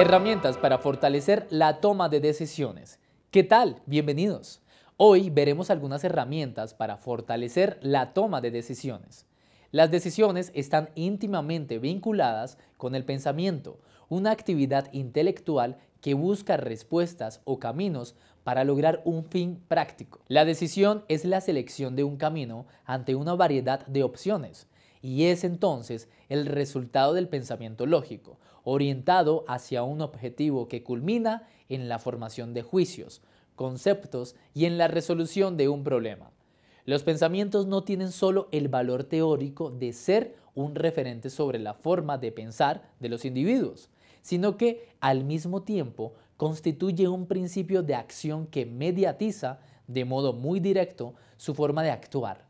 Herramientas para fortalecer la toma de decisiones. ¿Qué tal? Bienvenidos. Hoy veremos algunas herramientas para fortalecer la toma de decisiones. Las decisiones están íntimamente vinculadas con el pensamiento, una actividad intelectual que busca respuestas o caminos para lograr un fin práctico. La decisión es la selección de un camino ante una variedad de opciones, y es entonces el resultado del pensamiento lógico, orientado hacia un objetivo que culmina en la formación de juicios, conceptos y en la resolución de un problema. Los pensamientos no tienen solo el valor teórico de ser un referente sobre la forma de pensar de los individuos, sino que al mismo tiempo constituye un principio de acción que mediatiza de modo muy directo su forma de actuar.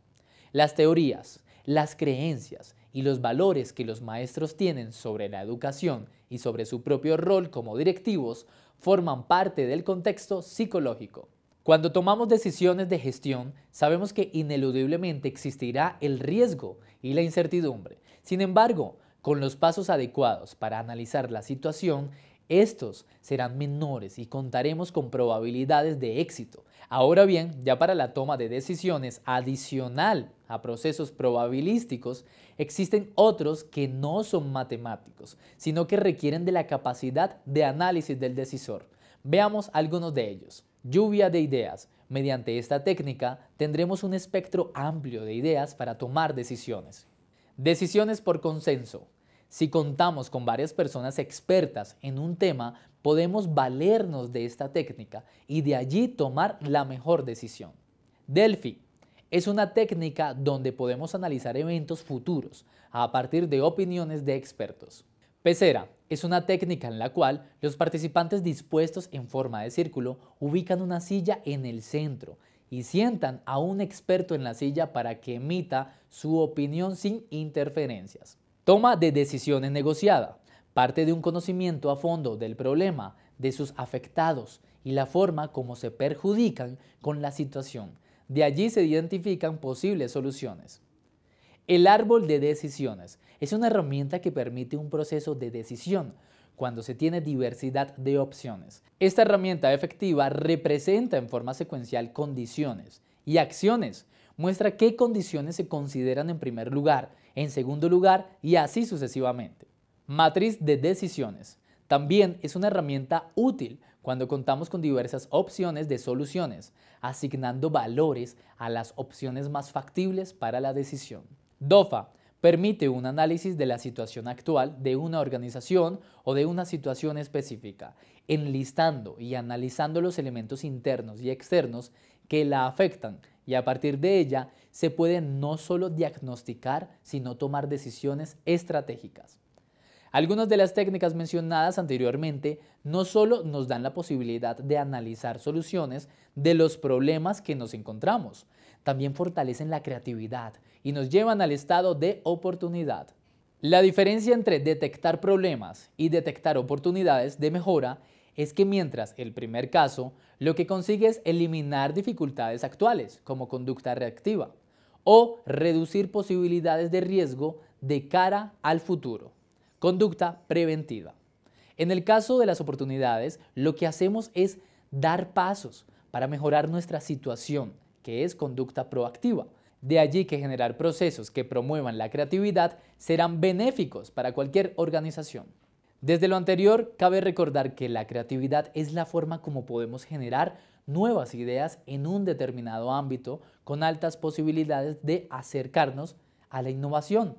Las teorías, las creencias y los valores que los maestros tienen sobre la educación y sobre su propio rol como directivos forman parte del contexto psicológico. Cuando tomamos decisiones de gestión, sabemos que ineludiblemente existirá el riesgo y la incertidumbre. Sin embargo, con los pasos adecuados para analizar la situación, estos serán menores y contaremos con probabilidades de éxito. Ahora bien, ya para la toma de decisiones adicional a procesos probabilísticos, existen otros que no son matemáticos, sino que requieren de la capacidad de análisis del decisor. Veamos algunos de ellos. Lluvia de ideas. Mediante esta técnica tendremos un espectro amplio de ideas para tomar decisiones. Decisiones por consenso. Si contamos con varias personas expertas en un tema, podemos valernos de esta técnica y de allí tomar la mejor decisión. Delphi, es una técnica donde podemos analizar eventos futuros a partir de opiniones de expertos. Pecera es una técnica en la cual los participantes dispuestos en forma de círculo ubican una silla en el centro y sientan a un experto en la silla para que emita su opinión sin interferencias. Toma de decisiones negociada. Parte de un conocimiento a fondo del problema, de sus afectados y la forma como se perjudican con la situación de allí se identifican posibles soluciones. El árbol de decisiones es una herramienta que permite un proceso de decisión cuando se tiene diversidad de opciones. Esta herramienta efectiva representa en forma secuencial condiciones y acciones. Muestra qué condiciones se consideran en primer lugar, en segundo lugar y así sucesivamente. Matriz de decisiones. También es una herramienta útil cuando contamos con diversas opciones de soluciones, asignando valores a las opciones más factibles para la decisión. DOFA permite un análisis de la situación actual de una organización o de una situación específica, enlistando y analizando los elementos internos y externos que la afectan y a partir de ella se puede no solo diagnosticar, sino tomar decisiones estratégicas. Algunas de las técnicas mencionadas anteriormente no solo nos dan la posibilidad de analizar soluciones de los problemas que nos encontramos, también fortalecen la creatividad y nos llevan al estado de oportunidad. La diferencia entre detectar problemas y detectar oportunidades de mejora es que mientras el primer caso lo que consigue es eliminar dificultades actuales como conducta reactiva o reducir posibilidades de riesgo de cara al futuro. Conducta preventiva. En el caso de las oportunidades, lo que hacemos es dar pasos para mejorar nuestra situación, que es conducta proactiva. De allí que generar procesos que promuevan la creatividad serán benéficos para cualquier organización. Desde lo anterior, cabe recordar que la creatividad es la forma como podemos generar nuevas ideas en un determinado ámbito con altas posibilidades de acercarnos a la innovación.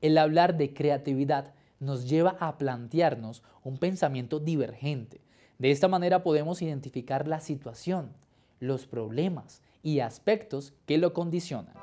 El hablar de creatividad nos lleva a plantearnos un pensamiento divergente. De esta manera podemos identificar la situación, los problemas y aspectos que lo condicionan.